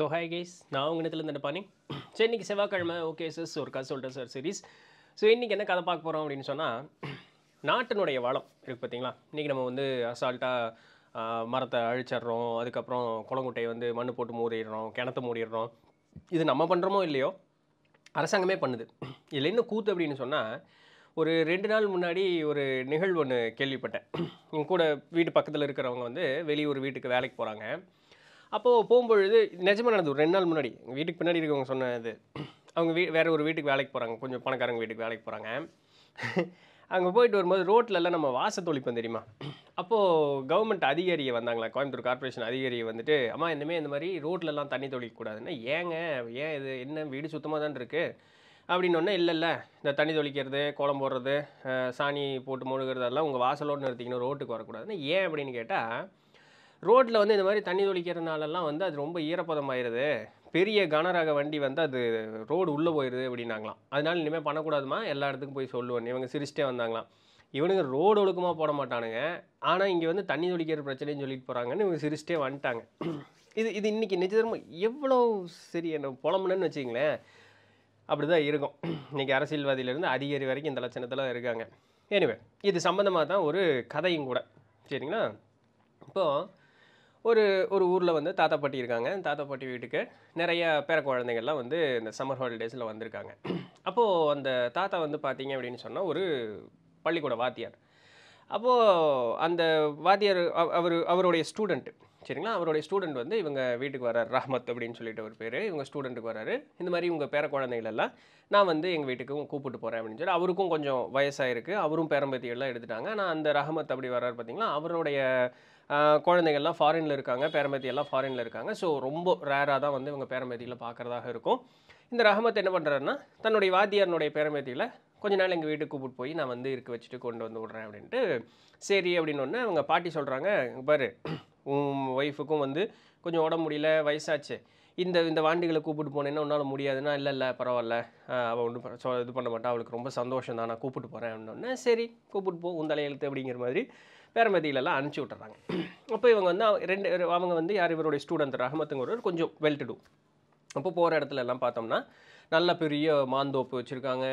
so hi guys நான் உங்கள் இடத்துலேருந்து நினைப்பானே சரி இன்றைக்கி செவ்வாய்க்கிழமை ஓகே சார் ஒரு கதை சொல்கிறேன் சார் சீரீஸ் ஸோ இன்றைக்கி என்ன கதை பார்க்க போகிறோம் அப்படின்னு சொன்னால் நாட்டினுடைய வளம் இருக்குது பார்த்தீங்களா இன்றைக்கி நம்ம வந்து அசால்ட்டாக மரத்தை அழிச்சிட்றோம் அதுக்கப்புறம் குளங்குட்டையை வந்து மண் போட்டு மூடிடுறோம் கிணத்த மூடிடுறோம் இது நம்ம பண்ணுறோமோ இல்லையோ அரசாங்கமே பண்ணுது இதில் என்ன கூத்து அப்படின்னு சொன்னால் ஒரு ரெண்டு நாள் முன்னாடி ஒரு நிகழ்வு ஒன்று கேள்விப்பட்டேன் என் கூட வீட்டு பக்கத்தில் இருக்கிறவங்க வந்து வெளியூர் வீட்டுக்கு வேலைக்கு போகிறாங்க அப்போது போகும்பொழுது நிஜமாக நடந்து ஒரு ரெண்டு நாள் முன்னாடி எங்கள் வீட்டுக்கு பின்னாடி இருக்கவங்க சொன்னது அவங்க வீ வேறு ஒரு வீட்டுக்கு வேலைக்கு போகிறாங்க கொஞ்சம் பணக்காரங்க வீட்டுக்கு வேலைக்கு போகிறாங்க அங்கே போயிட்டு வரும்போது ரோட்டிலலாம் நம்ம வாச தொழிப்போம் தெரியுமா அப்போது கவர்மெண்ட் அதிகாரியை வந்தாங்களா கோயம்புத்தூர் கார்பரேஷன் அதிகாரியை வந்துட்டு அம்மா இனிமே இந்த மாதிரி ரோட்லலாம் தண்ணி தொழிக்கக்கூடாதுன்னா ஏங்க ஏன் இது என்ன வீடு சுத்தமாக தான் இருக்குது அப்படின்னொன்னே இல்லைல்ல இந்த தண்ணி தொளிக்கிறது கோலம் போடுறது சாணி போட்டு மூழ்கிறது அதெல்லாம் உங்கள் வாசலோடு நிறுத்திக்கணும் ரோட்டுக்கு வரக்கூடாதுன்னு ஏன் அப்படின்னு கேட்டால் ரோட்டில் வந்து இந்த மாதிரி தண்ணி தொளிக்கிறதுனாலலாம் வந்து அது ரொம்ப ஈரப்பதம் ஆயிடுது பெரிய கனரக வண்டி வந்து அது ரோடு உள்ளே போயிடுது அப்படின்னாங்களாம் அதனால் இனிமேல் பண்ணக்கூடாதுமா எல்லா இடத்துக்கும் போய் சொல்லுவேன் இவங்க சிரிச்சிட்டே வந்தாங்களாம் இவனுங்க ரோடு ஒழுக்கமாக போட மாட்டானுங்க ஆனால் இங்கே வந்து தண்ணி தொளிக்கிற பிரச்சனையும் சொல்லிட்டு போகிறாங்கன்னு இவங்க சிரிச்சிட்டே வந்துட்டாங்க இது இது இன்றைக்கி நிஜதர்மம் எவ்வளோ சரி என்ன புலம்புனன்னு வச்சிங்களேன் அப்படி தான் இருக்கும் இன்றைக்கி அரசியல்வாதியிலேருந்து அதிகாரி வரைக்கும் இந்த லட்சணத்தில் இருக்காங்க எனிவே இது சம்மந்தமாக தான் ஒரு கதையும் கூட சரிங்களா இப்போது ஒரு ஒரு ஊரில் வந்து தாத்தா பாட்டி இருக்காங்க தாத்தா பாட்டி வீட்டுக்கு நிறைய பேர குழந்தைங்கள்லாம் வந்து இந்த சம்மர் ஹாலிடேஸில் வந்திருக்காங்க அப்போது அந்த தாத்தா வந்து பார்த்தீங்க அப்படின்னு சொன்னால் ஒரு பள்ளிக்கூட வாத்தியார் அப்போது அந்த வாத்தியார் அவர் அவருடைய ஸ்டூடெண்ட்டு சரிங்களா அவருடைய ஸ்டூடெண்ட் வந்து இவங்க வீட்டுக்கு வரார் ரஹமத் அப்படின்னு சொல்லிட்டு ஒரு பேர் இவங்க ஸ்டூடெண்ட்டுக்கு வராரு இந்த மாதிரி இவங்க பேர குழந்தைகளெல்லாம் நான் வந்து எங்கள் வீட்டுக்கும் கூப்பிட்டு போகிறேன் அப்படின்னு சொல்லி அவருக்கும் கொஞ்சம் வயசாக இருக்குது அவரும் பேரம்பத்தியெல்லாம் எடுத்துட்டாங்க ஆனால் அந்த ரஹமத் அப்படி வர்றார் பார்த்தீங்கன்னா அவருடைய குழந்தைகள்லாம் ஃபாரினில் இருக்காங்க பேரமதியெல்லாம் ஃபாரினில் இருக்காங்க ஸோ ரொம்ப ரேராக தான் வந்து இவங்க பேரமதியில் பார்க்குறதாக இருக்கும் இந்த ரஹமத் என்ன பண்ணுறாருன்னா தன்னுடைய வாத்தியாரனுடைய பேரமதியில் கொஞ்ச நாள் எங்கள் வீட்டுக்கு கூப்பிட்டு போய் நான் வந்து இருக்க வச்சுட்டு கொண்டு வந்து விட்றேன் அப்படின்ட்டு சரி அப்படின்னு அவங்க பாட்டி சொல்கிறாங்க பாரு உன் ஒய்ஃபுக்கும் வந்து கொஞ்சம் உடம்பு முடியல வயசாச்சு இந்த இந்த வாண்டிகளை கூப்பிட்டு போனேன்னா உன்னால் முடியாதுன்னா இல்லை இல்லை பரவாயில்ல அவள் ஒன்றும் இது பண்ண மாட்டான் அவளுக்கு ரொம்ப சந்தோஷம் தான் நான் கூப்பிட்டு போகிறேன் அப்படின்னோடனே சரி கூப்பிட்டு போ உன் தலையெழுத்து அப்படிங்கிற மாதிரி பேரமதியிலலாம் அனுப்பிச்சி விட்டுறாங்க அப்போ இவங்க வந்து ரெண்டு அவங்க வந்து யார் இவருடைய ஸ்டூடெண்ட் ரஹமத்துங்கிறவர் கொஞ்சம் வெல் டு டூ அப்போ போகிற இடத்துல எல்லாம் பார்த்தோம்னா நல்ல பெரிய மாந்தோப்பு வச்சுருக்காங்க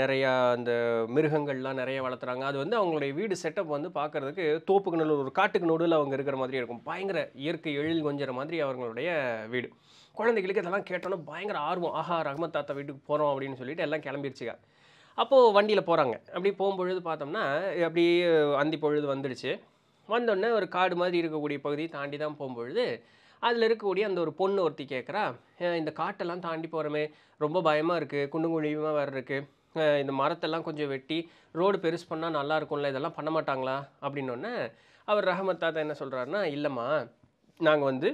நிறையா அந்த மிருகங்கள்லாம் நிறைய வளர்த்துறாங்க அது வந்து அவங்களுடைய வீடு செட்டப் வந்து பார்க்குறதுக்கு தோப்புக்கு நடுவில் ஒரு காட்டுக்கு நடுவில் அவங்க இருக்கிற மாதிரி இருக்கும் பயங்கர இயற்கை எழில் கொஞ்சிற மாதிரி அவங்களுடைய வீடு குழந்தைகளுக்கு இதெல்லாம் கேட்டோன்னா பயங்கர ஆர்வம் ஆஹா ரஹ்மத் தாத்தா வீட்டுக்கு போகிறோம் அப்படின்னு சொல்லிட்டு எல்லாம் கிளம்பிருச்சுங்க அப்போது வண்டியில் போகிறாங்க அப்படி போகும்பொழுது பார்த்தோம்னா அப்படி அந்தி பொழுது வந்துடுச்சு வந்தோடனே ஒரு காடு மாதிரி இருக்கக்கூடிய பகுதியை தாண்டி தான் போகும்பொழுது அதில் இருக்கக்கூடிய அந்த ஒரு பொண்ணு ஒருத்தி கேட்குறா இந்த காட்டெல்லாம் தாண்டி போகிறோமே ரொம்ப பயமாக இருக்குது குண்டு குழியுமாக வேறு இருக்குது இந்த மரத்தெல்லாம் கொஞ்சம் வெட்டி ரோடு பெருசு பண்ணால் நல்லா இருக்கும்ல இதெல்லாம் பண்ண மாட்டாங்களா அப்படின்னோடனே அவர் ரஹமத் தாத்தா என்ன சொல்கிறாருன்னா இல்லைம்மா நாங்கள் வந்து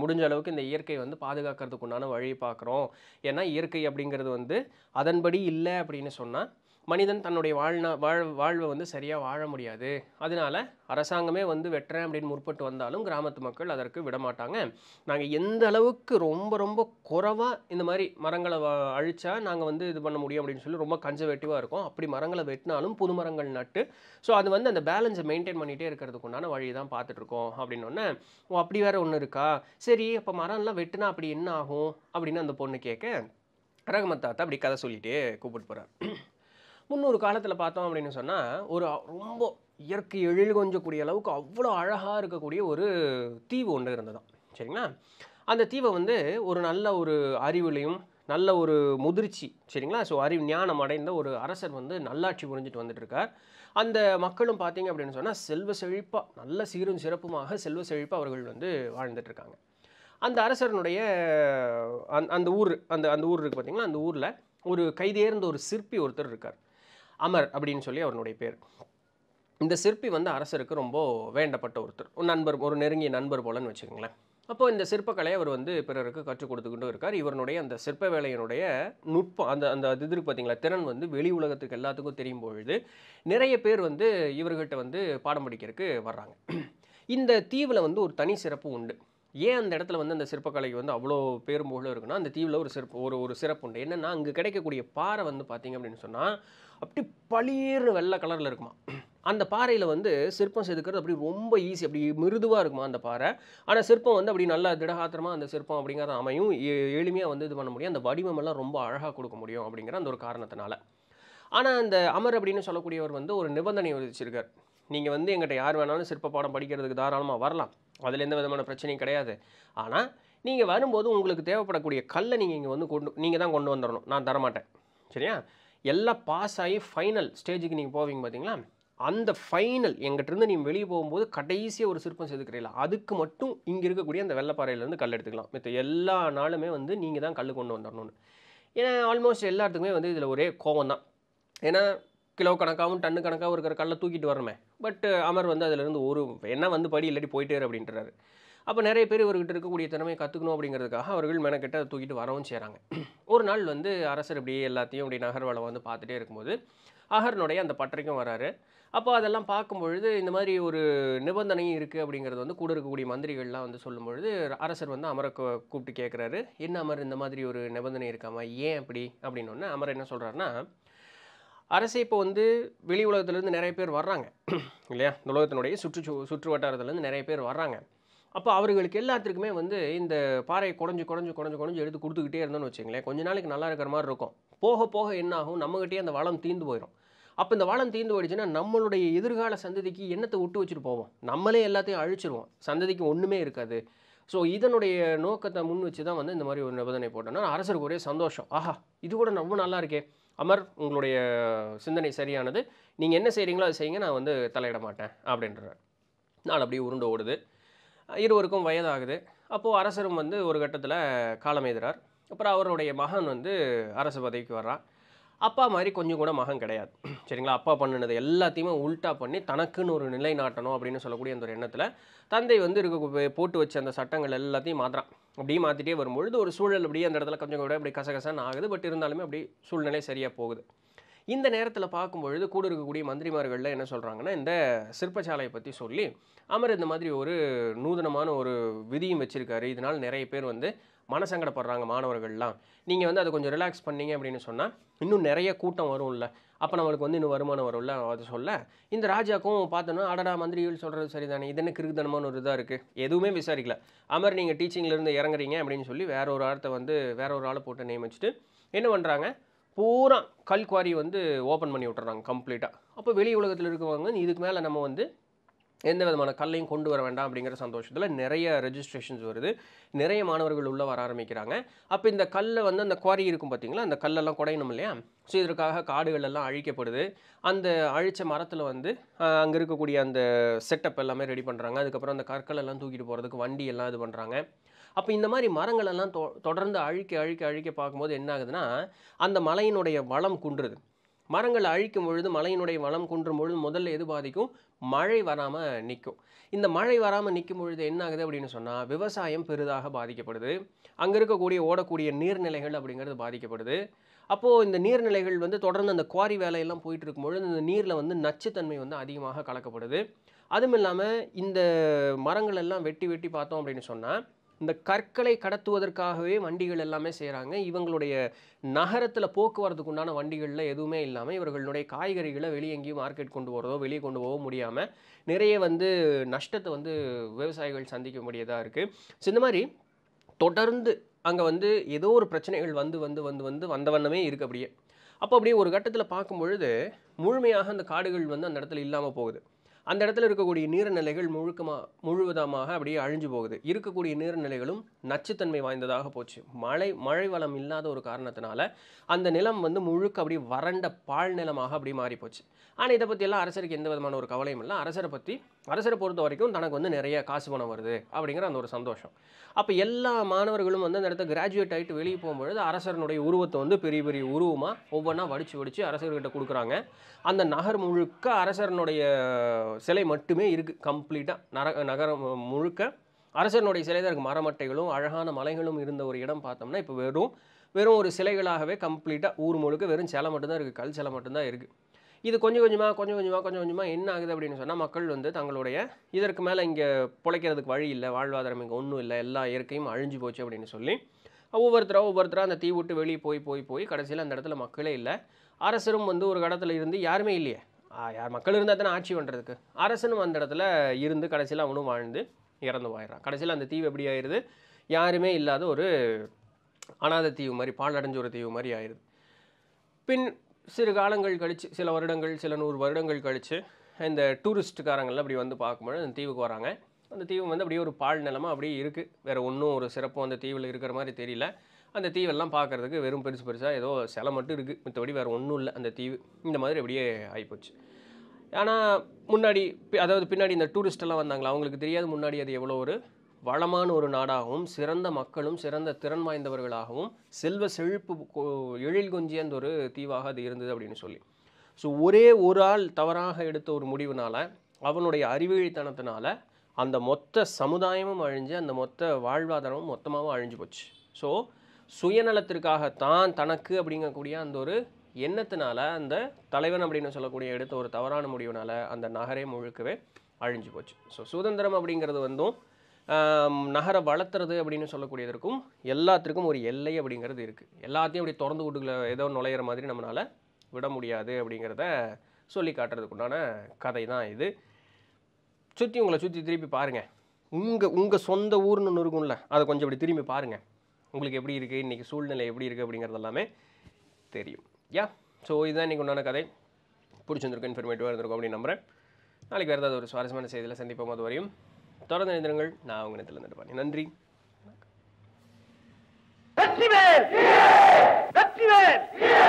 முடிஞ்ச அளவுக்கு இந்த இயற்கை வந்து பாதுகாக்கிறதுக்கு உண்டான வழி பார்க்குறோம் ஏன்னா இயற்கை அப்படிங்கிறது வந்து அதன்படி இல்லை அப்படின்னு சொன்னால் மனிதன் தன்னுடைய வாழ்நா வாழ் வாழ்வை வந்து சரியாக வாழ முடியாது அதனால் அரசாங்கமே வந்து வெட்டுறேன் அப்படின்னு முற்பட்டு வந்தாலும் கிராமத்து மக்கள் அதற்கு விடமாட்டாங்க நாங்கள் எந்த அளவுக்கு ரொம்ப ரொம்ப குறவாக இந்த மாதிரி மரங்களை அழிச்சா நாங்கள் வந்து இது பண்ண முடியும் அப்படின்னு சொல்லி ரொம்ப கன்சர்வேட்டிவாக இருக்கும் அப்படி மரங்களை வெட்டினாலும் புது மரங்கள் நட்டு ஸோ அது வந்து அந்த பேலன்ஸை மெயின்டைன் பண்ணிகிட்டே இருக்கிறதுக்கு உண்டான வழி தான் பார்த்துட்ருக்கோம் அப்படின்னொன்னே ஓ அப்படி வேறு ஒன்று இருக்கா சரி அப்போ மரம்லாம் வெட்டினா அப்படி என்ன ஆகும் அப்படின்னு அந்த பொண்ணு கேட்க ரகமத்தாத்தா அப்படி கதை சொல்லிகிட்டே கூப்பிட்டு போகிறார் முன்னொரு காலத்தில் பார்த்தோம் அப்படின்னு சொன்னால் ஒரு ரொம்ப இயற்கை எழில் கொஞ்சக்கூடிய அளவுக்கு அவ்வளோ அழகாக இருக்கக்கூடிய ஒரு தீவு ஒன்று இருந்ததான் சரிங்களா அந்த தீவை வந்து ஒரு நல்ல ஒரு அறிவுலையும் நல்ல ஒரு முதிர்ச்சி சரிங்களா ஸோ அறிவு ஞானம் அடைந்த ஒரு அரசர் வந்து நல்லாட்சி புரிஞ்சிட்டு வந்துட்டு இருக்கார் அந்த மக்களும் பார்த்தீங்க அப்படின்னு சொன்னால் செல்வ செழிப்பாக நல்ல சீரும் சிறப்புமாக செல்வ செழிப்பாக அவர்கள் வந்து வாழ்ந்துட்டுருக்காங்க அந்த அரசருனுடைய அந் அந்த ஊர் அந்த அந்த ஊர் இருக்குது பார்த்தீங்களா அந்த ஊரில் ஒரு கைதேர்ந்த ஒரு சிற்பி ஒருத்தர் இருக்கார் அமர் அப்படின்னு சொல்லி அவனுடைய பேர் இந்த சிற்பி வந்து அரசருக்கு ரொம்ப வேண்டப்பட்ட ஒருத்தர் ஒரு நண்பர் ஒரு நெருங்கிய நண்பர் போலன்னு வச்சுக்கோங்களேன் அப்போது இந்த சிற்பக்கலையை அவர் வந்து பிறருக்கு கற்றுக் கொடுத்துக்கிட்டு இருக்கார் இவருடைய அந்த சிற்ப வேலையினுடைய நுட்பம் அந்த அந்த இது பார்த்தீங்களா திறன் வந்து வெளி உலகத்துக்கு எல்லாத்துக்கும் தெரியும் பொழுது நிறைய பேர் வந்து இவர்கிட்ட வந்து பாடம் படிக்கிறதுக்கு வர்றாங்க இந்த தீவில் வந்து ஒரு தனி சிறப்பு உண்டு ஏன் அந்த இடத்துல வந்து அந்த சிற்பக்கலைக்கு வந்து அவ்வளோ பேரும் புகழும் இருக்குன்னா அந்த தீவில் ஒரு சிறப்பு ஒரு ஒரு சிறப்பு உண்டு என்னென்னா அங்கே கிடைக்கக்கூடிய பாறை வந்து பார்த்திங்க அப்படின்னு சொன்னால் அப்படி பளியர்னு வெள்ளை கலரில் இருக்குமா அந்த பாறையில் வந்து சிற்பம் செதுக்கிறது அப்படி ரொம்ப ஈஸி அப்படி மிருதுவாக இருக்குமா அந்த பாறை ஆனால் சிற்பம் வந்து அப்படி நல்லா திடகாத்திரமாக அந்த சிற்பம் அப்படிங்கிறத அமையும் எளிமையாக வந்து இது பண்ண முடியும் அந்த வடிவமெல்லாம் ரொம்ப அழகாக கொடுக்க முடியும் அப்படிங்கிற அந்த ஒரு காரணத்தினால ஆனால் அந்த அமர் அப்படின்னு சொல்லக்கூடியவர் வந்து ஒரு நிபந்தனை விதிச்சிருக்கார் நீங்கள் வந்து எங்கிட்ட யார் வேணாலும் சிற்ப பாடம் படிக்கிறதுக்கு தாராளமாக வரலாம் அதில் எந்த விதமான பிரச்சனையும் கிடையாது ஆனால் நீங்கள் வரும்போது உங்களுக்கு தேவைப்படக்கூடிய கல்லை நீங்கள் இங்கே வந்து கொண்டு நீங்கள் தான் கொண்டு வந்துடணும் நான் தரமாட்டேன் சரியா எல்லாம் பாஸ் ஆகி ஃபைனல் ஸ்டேஜுக்கு நீங்கள் போவீங்க பார்த்தீங்களா அந்த ஃபைனல் எங்கிட்டிருந்து நீங்கள் வெளியே போகும்போது கடைசியாக ஒரு சிற்பம் செதுக்கிறீங்களா அதுக்கு மட்டும் இங்கே இருக்கக்கூடிய அந்த வெள்ளப்பாறையிலேருந்து கல் எடுத்துக்கலாம் மித்த எல்லா நாளுமே வந்து நீங்கள் தான் கல் கொண்டு வந்துடணும்னு ஏன்னா ஆல்மோஸ்ட் எல்லாத்துக்குமே வந்து இதில் ஒரே கோவம் தான் ஏன்னா கிலோ கணக்காகவும் டன்னு கணக்காகவும் இருக்கிற கல்லை தூக்கிட்டு வரணுமே பட் அமர் வந்து அதிலேருந்து ஒரு என்ன வந்து படி இல்லாட்டி போயிட்டேரு அப்படின்றாரு அப்போ நிறைய பேர் இவர்கிட்ட இருக்கக்கூடிய திறமையை கற்றுக்கணும் அப்படிங்கிறதுக்காக அவர்கள் மெனக்கெட்ட அதை தூக்கிட்டு வரவும் செய்கிறாங்க ஒரு நாள் வந்து அரசர் இப்படி எல்லாத்தையும் அப்படி நகர்வலை வந்து பார்த்துட்டே இருக்கும்போது அகர்னுடைய அந்த பட்டறைக்கும் வராரு அப்போ அதெல்லாம் பார்க்கும்பொழுது இந்த மாதிரி ஒரு நிபந்தனையும் இருக்குது அப்படிங்கிறது வந்து கூட இருக்கக்கூடிய மந்திரிகள்லாம் வந்து சொல்லும்பொழுது அரசர் வந்து அமர கூப்பிட்டு கேட்குறாரு என்ன அமர் இந்த மாதிரி ஒரு நிபந்தனை இருக்காமா ஏன் அப்படி அப்படின்னு அமர் என்ன சொல்கிறாருன்னா அரசே இப்போ வந்து வெளி உலகத்துலேருந்து நிறைய பேர் வர்றாங்க இல்லையா இந்த உலகத்தினுடைய சுற்றுச்சூ சுற்று வட்டாரத்துலேருந்து நிறைய பேர் வர்றாங்க அப்போ அவர்களுக்கு எல்லாத்துக்குமே வந்து இந்த பாறையை குடஞ்சு குடஞ்சு குடஞ்சு குடஞ்சு எடுத்து கொடுத்துக்கிட்டே இருந்தோம்னு வச்சுங்களேன் கொஞ்ச நாளைக்கு நல்லா இருக்கிற மாதிரி இருக்கும் போக போக என்ன ஆகும் நம்மகிட்டே அந்த வளம் தீந்து போயிடும் அப்போ இந்த வளம் தீர்ந்து போயிடுச்சுன்னா நம்மளுடைய எதிர்கால சந்ததிக்கு என்னத்தை விட்டு வச்சுட்டு போவோம் நம்மளே எல்லாத்தையும் அழிச்சிருவோம் சந்ததிக்கு ஒன்றுமே இருக்காது ஸோ இதனுடைய நோக்கத்தை முன் வச்சு தான் வந்து இந்த மாதிரி ஒரு நிபந்தனை போட்டோம்னா அரசருக்கு ஒரே சந்தோஷம் ஆஹா இது கூட ரொம்ப நல்லா இருக்கே அமர் உங்களுடைய சிந்தனை சரியானது நீங்கள் என்ன செய்கிறீங்களோ அதை செய்யுங்க நான் வந்து தலையிட மாட்டேன் அப்படின்ற நான் அப்படியே உருண்டை ஓடுது இருவருக்கும் வயதாகுது அப்போது அரசரும் வந்து ஒரு கட்டத்தில் எழுதுறார் அப்புறம் அவருடைய மகன் வந்து அரசு பதவிக்கு வர்றான் அப்பா மாதிரி கொஞ்சம் கூட மகன் கிடையாது சரிங்களா அப்பா பண்ணினது எல்லாத்தையுமே உல்ட்டா பண்ணி தனக்குன்னு ஒரு நிலை நாட்டணும் அப்படின்னு சொல்லக்கூடிய அந்த ஒரு எண்ணத்தில் தந்தை வந்து இருக்க போட்டு வச்ச அந்த சட்டங்கள் எல்லாத்தையும் மாற்றுறான் அப்படியே மாற்றிட்டே வரும்பொழுது ஒரு சூழல் அப்படியே அந்த இடத்துல கொஞ்சம் கூட அப்படி கசகசான்னு ஆகுது பட் இருந்தாலுமே அப்படி சூழ்நிலை சரியாக போகுது இந்த நேரத்தில் பார்க்கும்பொழுது கூட இருக்கக்கூடிய மந்திரிமார்களில் என்ன சொல்கிறாங்கன்னா இந்த சிற்பச்சாலையை பற்றி சொல்லி அமர் இந்த மாதிரி ஒரு நூதனமான ஒரு விதியும் வச்சுருக்காரு இதனால் நிறைய பேர் வந்து மனசங்கடப்படுறாங்க மாணவர்கள்லாம் நீங்கள் வந்து அதை கொஞ்சம் ரிலாக்ஸ் பண்ணீங்க அப்படின்னு சொன்னால் இன்னும் நிறைய கூட்டம் வரும்ல அப்போ நம்மளுக்கு வந்து இன்னும் வருமானம் வரும்ல அதை சொல்ல இந்த ராஜாக்கும் பார்த்தோன்னா அடடா மந்திரிகள் சொல்கிறது சரிதானே இது என்ன கிருக்குதனமான ஒரு இதாக இருக்குது எதுவுமே விசாரிக்கல அமர் நீங்கள் டீச்சிங்கிலேருந்து இறங்குறீங்க அப்படின்னு சொல்லி வேற ஒரு ஆர்த்தை வந்து வேற ஒரு ஆளை போட்டு நியமிச்சுட்டு என்ன பண்ணுறாங்க பூரா கல் குவாரி வந்து ஓப்பன் பண்ணி விட்டுறாங்க கம்ப்ளீட்டாக அப்போ வெளி உலகத்தில் இருக்கவங்க இதுக்கு மேலே நம்ம வந்து எந்த விதமான கல்லையும் கொண்டு வர வேண்டாம் அப்படிங்கிற சந்தோஷத்தில் நிறைய ரெஜிஸ்ட்ரேஷன்ஸ் வருது நிறைய மாணவர்கள் உள்ளே வர ஆரம்பிக்கிறாங்க அப்போ இந்த கல்லை வந்து அந்த குவாரி இருக்கும் பார்த்திங்களா அந்த கல்லெல்லாம் குடையணும் இல்லையா ஸோ இதற்காக காடுகள் எல்லாம் அழிக்கப்படுது அந்த அழித்த மரத்தில் வந்து அங்கே இருக்கக்கூடிய அந்த செட்டப் எல்லாமே ரெடி பண்ணுறாங்க அதுக்கப்புறம் அந்த கற்கள் எல்லாம் தூக்கிட்டு போகிறதுக்கு வண்டி எல்லாம் இது பண்ணுறாங்க அப்போ இந்த மாதிரி மரங்களெல்லாம் தொ தொடர்ந்து அழிக்க அழிக்க அழிக்க பார்க்கும்போது என்ன ஆகுதுன்னா அந்த மலையினுடைய வளம் குன்றுது மரங்கள் அழிக்கும் பொழுது மலையினுடைய வளம் குன்றும் பொழுது முதல்ல எது பாதிக்கும் மழை வராமல் நிற்கும் இந்த மழை வராமல் நிற்கும் பொழுது என்ன ஆகுது அப்படின்னு சொன்னால் விவசாயம் பெரிதாக பாதிக்கப்படுது அங்கே இருக்கக்கூடிய ஓடக்கூடிய நீர்நிலைகள் அப்படிங்கிறது பாதிக்கப்படுது அப்போது இந்த நீர்நிலைகள் வந்து தொடர்ந்து அந்த குவாரி வேலையெல்லாம் போயிட்டு பொழுது இந்த நீரில் வந்து நச்சுத்தன்மை வந்து அதிகமாக கலக்கப்படுது அதுவும் இல்லாமல் இந்த மரங்கள் எல்லாம் வெட்டி வெட்டி பார்த்தோம் அப்படின்னு சொன்னால் இந்த கற்களை கடத்துவதற்காகவே வண்டிகள் எல்லாமே செய்கிறாங்க இவங்களுடைய நகரத்தில் போக்குவரத்துக்கு உண்டான வண்டிகளில் எதுவுமே இல்லாமல் இவர்களுடைய காய்கறிகளை வெளியே எங்கேயும் மார்க்கெட் கொண்டு போகிறதோ வெளியே கொண்டு போக முடியாமல் நிறைய வந்து நஷ்டத்தை வந்து விவசாயிகள் சந்திக்க முடியதாக இருக்குது ஸோ இந்த மாதிரி தொடர்ந்து அங்கே வந்து ஏதோ ஒரு பிரச்சனைகள் வந்து வந்து வந்து வந்து வந்த வண்ணமே இருக்குது அப்படியே அப்போ அப்படியே ஒரு கட்டத்தில் பார்க்கும் பொழுது முழுமையாக அந்த காடுகள் வந்து அந்த இடத்துல இல்லாமல் போகுது அந்த இடத்துல இருக்கக்கூடிய நீர்நிலைகள் முழுக்கமாக முழுவதமாக அப்படியே அழிஞ்சு போகுது இருக்கக்கூடிய நீர்நிலைகளும் நச்சுத்தன்மை வாய்ந்ததாக போச்சு மழை மழை வளம் இல்லாத ஒரு காரணத்தினால அந்த நிலம் வந்து முழுக்க அப்படியே வறண்ட பால் நிலமாக அப்படி மாறி போச்சு ஆனால் இதை பற்றியெல்லாம் அரசருக்கு எந்த விதமான ஒரு கவலையும் இல்லை அரசரை பற்றி அரசரை பொறுத்த வரைக்கும் தனக்கு வந்து நிறைய காசு பணம் வருது அப்படிங்கிற அந்த ஒரு சந்தோஷம் அப்போ எல்லா மாணவர்களும் வந்து அந்த இடத்த கிராஜுவேட் ஆகிட்டு வெளியே போகும்பொழுது அரசரனுடைய உருவத்தை வந்து பெரிய பெரிய உருவமாக ஒவ்வொன்றா வடித்து வடித்து அரசர்கிட்ட கொடுக்குறாங்க அந்த நகர் முழுக்க அரசரனுடைய சிலை மட்டுமே இருக்குது கம்ப்ளீட்டாக நர நகரம் முழுக்க அரசனுடைய சிலை தான் இருக்குது மரமட்டைகளும் அழகான மலைகளும் இருந்த ஒரு இடம் பார்த்தோம்னா இப்போ வெறும் வெறும் ஒரு சிலைகளாகவே கம்ப்ளீட்டாக ஊர் முழுக்க வெறும் சிலை மட்டும்தான் இருக்குது கல் சிலை மட்டும்தான் இருக்குது இது கொஞ்சம் கொஞ்சமாக கொஞ்சம் கொஞ்சமாக கொஞ்சம் கொஞ்சமாக என்ன ஆகுது அப்படின்னு சொன்னால் மக்கள் வந்து தங்களுடைய இதற்கு மேலே இங்கே பிழைக்கிறதுக்கு வழி இல்லை வாழ்வாதாரம் இங்கே ஒன்றும் இல்லை எல்லா இயற்கையும் அழிஞ்சு போச்சு அப்படின்னு சொல்லி ஒவ்வொருத்தராக ஒவ்வொருத்தராக அந்த தீ விட்டு வெளியே போய் போய் போய் கடைசியில் அந்த இடத்துல மக்களே இல்லை அரசரும் வந்து ஒரு கடத்தில் இருந்து யாருமே இல்லையே யார் மக்கள் இருந்தால் தானே ஆட்சி பண்ணுறதுக்கு அரசனும் அந்த இடத்துல இருந்து கடைசியில் அவனும் வாழ்ந்து இறந்து வாயிடறான் கடைசியில் அந்த தீவு எப்படி ஆயிடுது யாருமே இல்லாத ஒரு அனாத தீவு மாதிரி பாலடைஞ்ச ஒரு தீவு மாதிரி ஆயிடுது பின் சிறு காலங்கள் கழித்து சில வருடங்கள் சில நூறு வருடங்கள் கழித்து இந்த டூரிஸ்ட்டுக்காரங்களில் அப்படி வந்து பார்க்கும்போது அந்த தீவுக்கு வராங்க அந்த தீவு வந்து அப்படியே ஒரு பால் நிலமாக அப்படியே இருக்குது வேறு ஒன்றும் ஒரு சிறப்பும் அந்த தீவில் இருக்கிற மாதிரி தெரியல அந்த தீவெல்லாம் பார்க்குறதுக்கு வெறும் பெருசு பெருசாக ஏதோ சிலை மட்டும் இருக்குது மற்றபடி வேறு ஒன்றும் இல்லை அந்த தீவு இந்த மாதிரி அப்படியே ஆகிப்போச்சு ஆனால் முன்னாடி அதாவது பின்னாடி இந்த டூரிஸ்டெல்லாம் வந்தாங்களா அவங்களுக்கு தெரியாது முன்னாடி அது எவ்வளோ ஒரு வளமான ஒரு நாடாகவும் சிறந்த மக்களும் சிறந்த திறன் வாய்ந்தவர்களாகவும் செல்வ செழிப்பு எழில் கொஞ்சிய அந்த ஒரு தீவாக அது இருந்தது அப்படின்னு சொல்லி ஸோ ஒரே ஒரு ஆள் தவறாக எடுத்த ஒரு முடிவுனால் அவனுடைய அறிவழித்தனத்தினால அந்த மொத்த சமுதாயமும் அழிஞ்சு அந்த மொத்த வாழ்வாதாரமும் மொத்தமாகவும் அழிஞ்சு போச்சு ஸோ சுயநலத்திற்காக தான் தனக்கு அப்படிங்கக்கூடிய அந்த ஒரு எண்ணத்தினால அந்த தலைவன் அப்படின்னு சொல்லக்கூடிய எடுத்த ஒரு தவறான முடிவுனால் அந்த நகரே முழுக்கவே அழிஞ்சு போச்சு ஸோ சுதந்திரம் அப்படிங்கிறது வந்தும் நகரை வளர்த்துறது அப்படின்னு சொல்லக்கூடியதற்கும் எல்லாத்திற்கும் ஒரு எல்லை அப்படிங்கிறது இருக்குது எல்லாத்தையும் அப்படி திறந்து வீட்டுக்குள்ள ஏதோ நுழையிற மாதிரி நம்மளால் விட முடியாது அப்படிங்கிறத சொல்லி காட்டுறதுக்குண்டான கதை தான் இது சுற்றி உங்களை சுற்றி திருப்பி பாருங்கள் உங்கள் உங்கள் சொந்த ஊர்னு ஒன்று இருக்கும்ல அதை கொஞ்சம் அப்படி திரும்பி பாருங்கள் உங்களுக்கு எப்படி இருக்குது இன்றைக்கி சூழ்நிலை எப்படி இருக்குது அப்படிங்கிறது எல்லாமே தெரியும் யா ஸோ இதுதான் இன்றைக்கி உண்டான கதை பிடிச்சிருந்திருக்கும் இன்ஃபர்மேட்டிவாக இருந்திருக்கும் அப்படின்னு நம்புகிறேன் நாளைக்கு வேறு ஏதாவது ஒரு சுவாரஸ்யமான செய்தியில் சந்திப்போம் அது வரையும் தொடர்ந்து நிறுத்தங்கள் நான் உங்கள் நேரத்தில் இருந்துட்டு நன்றி வெற்றி வேல் வெற்றி வேல்